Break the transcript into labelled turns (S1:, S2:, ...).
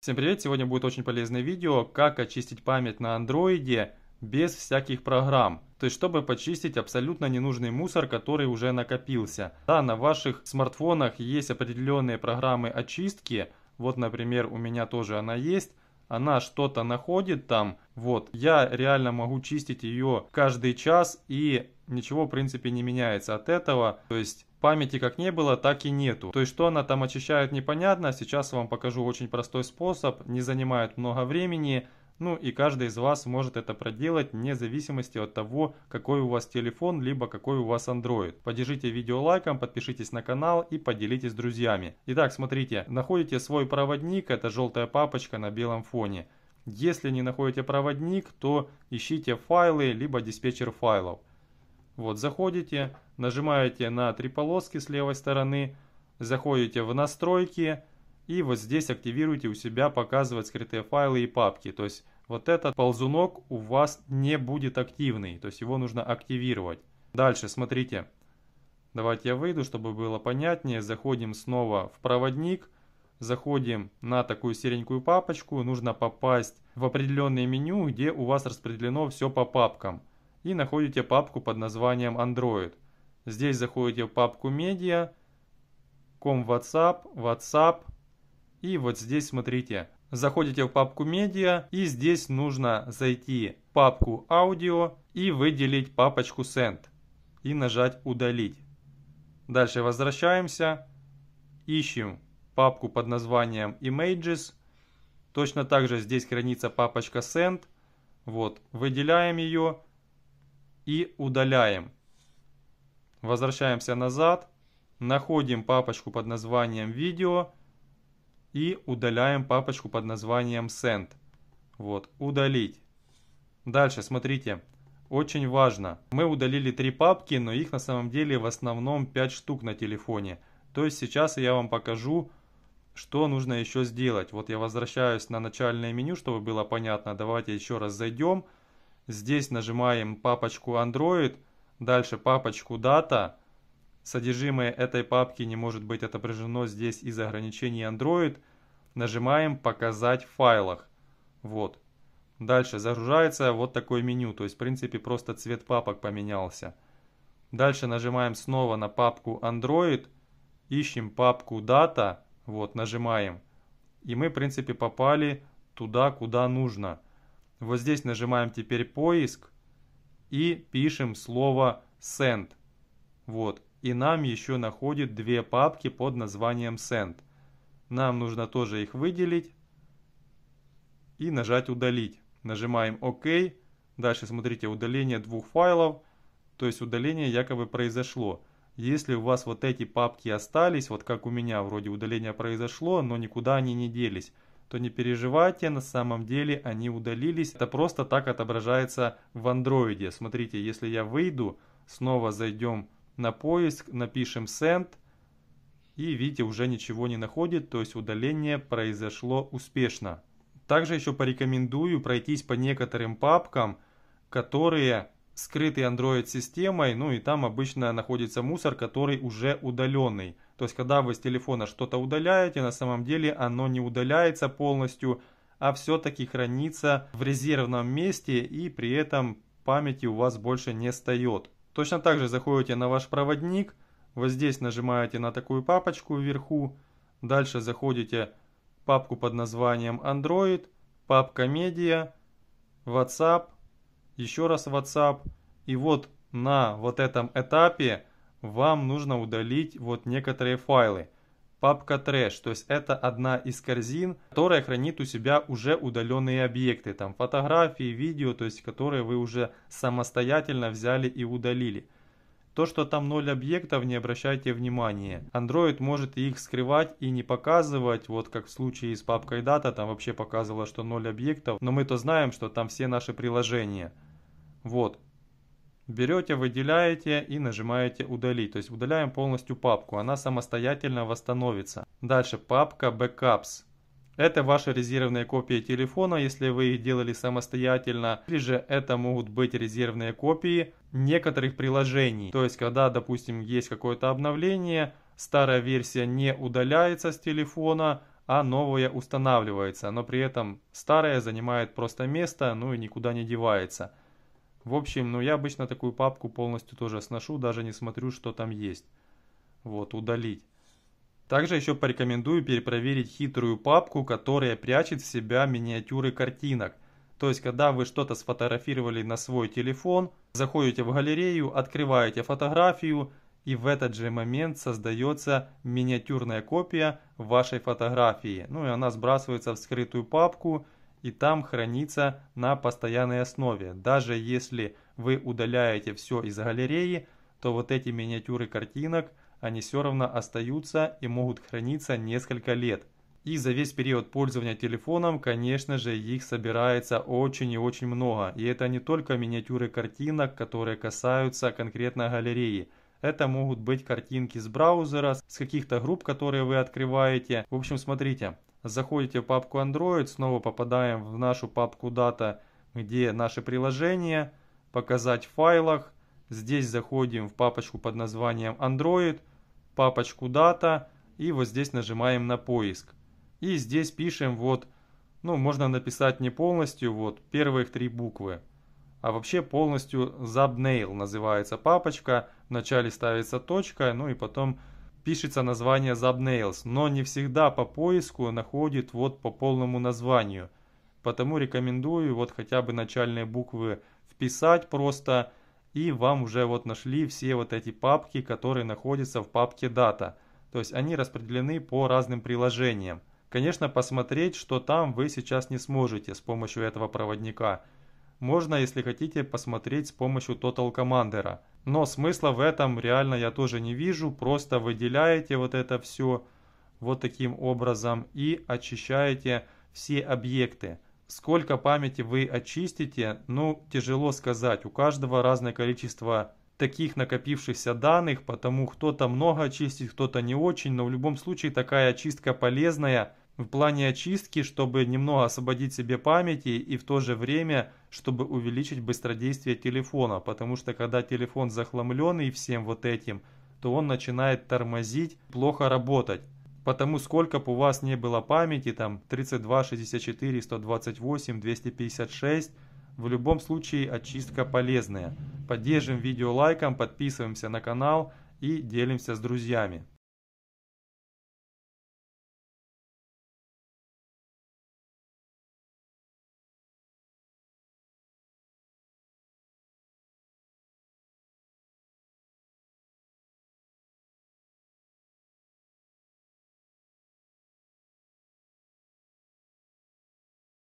S1: Всем привет! Сегодня будет очень полезное видео, как очистить память на андроиде без всяких программ. То есть, чтобы почистить абсолютно ненужный мусор, который уже накопился. Да, на ваших смартфонах есть определенные программы очистки. Вот, например, у меня тоже она есть. Она что-то находит там. Вот, я реально могу чистить ее каждый час и ничего в принципе не меняется от этого. То есть памяти как не было, так и нету. То есть что она там очищает непонятно. Сейчас я вам покажу очень простой способ, не занимает много времени. Ну и каждый из вас может это проделать вне зависимости от того, какой у вас телефон, либо какой у вас Android. Поддержите видео лайком, подпишитесь на канал и поделитесь с друзьями. Итак, смотрите, находите свой проводник, это желтая папочка на белом фоне. Если не находите проводник, то ищите файлы, либо диспетчер файлов. Вот, заходите, нажимаете на три полоски с левой стороны, заходите в настройки и вот здесь активируете у себя показывать скрытые файлы и папки. То есть вот этот ползунок у вас не будет активный, то есть его нужно активировать. Дальше, смотрите. Давайте я выйду, чтобы было понятнее. Заходим снова в проводник. Заходим на такую серенькую папочку. Нужно попасть в определенное меню, где у вас распределено все по папкам и находите папку под названием Android. Здесь заходите в папку Media, «Ком WhatsApp», «WhatsApp» и вот здесь смотрите. Заходите в папку Media и здесь нужно зайти в папку Audio и выделить папочку «Send» и нажать «Удалить». Дальше возвращаемся, ищем папку под названием Images. Точно так же здесь хранится папочка Send. Вот, выделяем ее и удаляем. Возвращаемся назад, находим папочку под названием «Видео» и удаляем папочку под названием «Send». Вот, удалить. Дальше, смотрите, очень важно. Мы удалили три папки, но их на самом деле в основном 5 штук на телефоне. То есть сейчас я вам покажу, что нужно еще сделать. Вот я возвращаюсь на начальное меню, чтобы было понятно. Давайте еще раз зайдем. Здесь нажимаем папочку Android, дальше папочку Data. Содержимое этой папки не может быть отображено здесь из ограничений Android. Нажимаем «Показать в файлах». Вот. Дальше загружается вот такое меню. То есть, в принципе, просто цвет папок поменялся. Дальше нажимаем снова на папку Android. Ищем папку Data. Вот, нажимаем. И мы, в принципе, попали туда, куда нужно – вот здесь нажимаем теперь поиск и пишем слово send. Вот. И нам еще находит две папки под названием send. Нам нужно тоже их выделить и нажать удалить. Нажимаем ОК. Дальше смотрите удаление двух файлов. То есть удаление якобы произошло. Если у вас вот эти папки остались, вот как у меня вроде удаление произошло, но никуда они не делись, то не переживайте, на самом деле они удалились. Это просто так отображается в андроиде. Смотрите, если я выйду, снова зайдем на поиск, напишем send, и видите, уже ничего не находит, то есть удаление произошло успешно. Также еще порекомендую пройтись по некоторым папкам, которые скрытый Android-системой, ну и там обычно находится мусор, который уже удаленный. То есть, когда вы с телефона что-то удаляете, на самом деле оно не удаляется полностью, а все-таки хранится в резервном месте и при этом памяти у вас больше не встает. Точно так же заходите на ваш проводник, вот здесь нажимаете на такую папочку вверху, дальше заходите в папку под названием Android, папка Media, WhatsApp, еще раз WhatsApp. И вот на вот этом этапе вам нужно удалить вот некоторые файлы. Папка трэш, то есть это одна из корзин, которая хранит у себя уже удаленные объекты, там фотографии, видео, то есть которые вы уже самостоятельно взяли и удалили. То, что там 0 объектов, не обращайте внимания. Android может их скрывать и не показывать, вот как в случае с папкой дата, там вообще показывало, что 0 объектов, но мы то знаем, что там все наши приложения. Вот. Берете, выделяете и нажимаете удалить. То есть удаляем полностью папку. Она самостоятельно восстановится. Дальше папка Backups. Это ваши резервные копии телефона, если вы их делали самостоятельно. Или же это могут быть резервные копии некоторых приложений. То есть, когда, допустим, есть какое-то обновление, старая версия не удаляется с телефона, а новая устанавливается. Но при этом старая занимает просто место, ну и никуда не девается. В общем, ну я обычно такую папку полностью тоже сношу, даже не смотрю, что там есть. Вот, удалить. Также еще порекомендую перепроверить хитрую папку, которая прячет в себя миниатюры картинок. То есть, когда вы что-то сфотографировали на свой телефон, заходите в галерею, открываете фотографию, и в этот же момент создается миниатюрная копия вашей фотографии. Ну и она сбрасывается в скрытую папку – и там хранится на постоянной основе. Даже если вы удаляете все из галереи, то вот эти миниатюры картинок, они все равно остаются и могут храниться несколько лет. И за весь период пользования телефоном, конечно же, их собирается очень и очень много. И это не только миниатюры картинок, которые касаются конкретно галереи. Это могут быть картинки с браузера, с каких-то групп, которые вы открываете. В общем, смотрите, Заходите в папку Android, снова попадаем в нашу папку Data, где наши приложения, показать в файлах. Здесь заходим в папочку под названием Android, папочку Data и вот здесь нажимаем на поиск. И здесь пишем вот, ну можно написать не полностью, вот первых три буквы. А вообще полностью Zabnail называется папочка. Вначале ставится точка, ну и потом пишется название Zabnails, но не всегда по поиску находит вот по полному названию. Потому рекомендую вот хотя бы начальные буквы вписать просто, и вам уже вот нашли все вот эти папки, которые находятся в папке Data, То есть они распределены по разным приложениям. Конечно, посмотреть, что там вы сейчас не сможете с помощью этого проводника. Можно, если хотите, посмотреть с помощью Total Commander. Но смысла в этом реально я тоже не вижу. Просто выделяете вот это все вот таким образом и очищаете все объекты. Сколько памяти вы очистите, ну тяжело сказать. У каждого разное количество таких накопившихся данных, потому кто-то много очистит, кто-то не очень, но в любом случае такая очистка полезная, в плане очистки, чтобы немного освободить себе памяти и в то же время, чтобы увеличить быстродействие телефона, потому что когда телефон захламленный всем вот этим, то он начинает тормозить, плохо работать. Потому сколько бы у вас не было памяти, там 32, 64, 128, 256, в любом случае очистка полезная. Поддержим видео лайком, подписываемся на канал и делимся с друзьями.